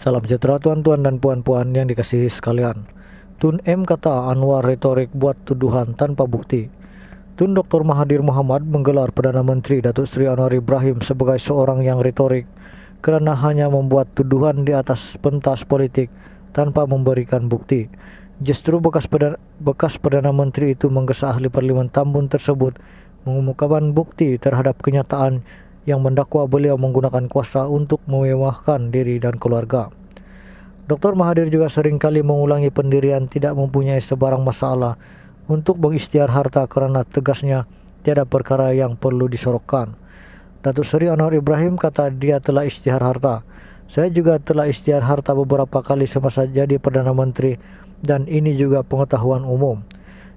Salam sejahtera tuan-tuan dan puan-puan yang dikasihi sekalian. Tun M kata Anwar retorik buat tuduhan tanpa bukti. Tun Dr. Mahathir Muhammad menggelar Perdana Menteri Datuk Seri Anwar Ibrahim sebagai seorang yang retorik karena hanya membuat tuduhan di atas pentas politik tanpa memberikan bukti. Justru bekas Perdana, bekas Perdana Menteri itu menggesa ahli parlimen Tambun tersebut mengumumkan bukti terhadap kenyataan yang mendakwa beliau menggunakan kuasa untuk mewahkan diri dan keluarga. Dr. Mahathir juga seringkali mengulangi pendirian tidak mempunyai sebarang masalah untuk mengistiar harta karena tegasnya tiada perkara yang perlu disorokkan. Datuk Seri Anwar Ibrahim kata dia telah istihar harta. Saya juga telah istihar harta beberapa kali semasa jadi Perdana Menteri dan ini juga pengetahuan umum.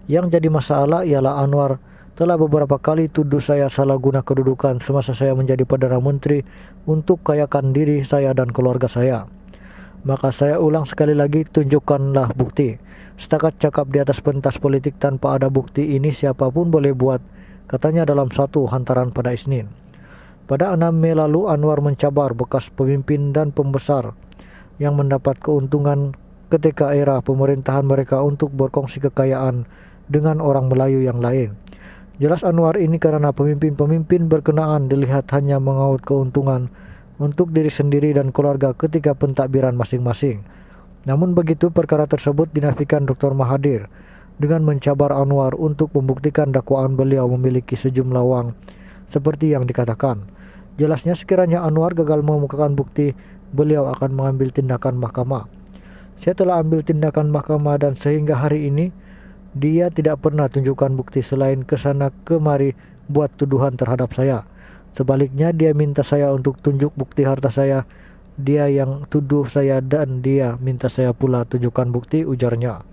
Yang jadi masalah ialah Anwar telah beberapa kali tuduh saya salah guna kedudukan semasa saya menjadi Perdana Menteri untuk kayakan diri saya dan keluarga saya. Maka saya ulang sekali lagi, tunjukkanlah bukti. Setakat cakap di atas pentas politik tanpa ada bukti ini siapapun boleh buat, katanya dalam satu hantaran pada Isnin. Pada 6 Mei lalu Anwar mencabar bekas pemimpin dan pembesar yang mendapat keuntungan ketika era pemerintahan mereka untuk berkongsi kekayaan dengan orang Melayu yang lain. Jelas Anwar ini karena pemimpin-pemimpin berkenaan dilihat hanya mengaut keuntungan untuk diri sendiri dan keluarga ketika pentadbiran masing-masing. Namun begitu perkara tersebut dinafikan Dr. Mahathir dengan mencabar Anwar untuk membuktikan dakwaan beliau memiliki sejumlah uang seperti yang dikatakan. Jelasnya sekiranya Anwar gagal mengemukakan bukti, beliau akan mengambil tindakan mahkamah. Saya telah ambil tindakan mahkamah dan sehingga hari ini dia tidak pernah tunjukkan bukti selain kesana kemari buat tuduhan terhadap saya. Sebaliknya dia minta saya untuk tunjuk bukti harta saya. Dia yang tuduh saya dan dia minta saya pula tunjukkan bukti ujarnya.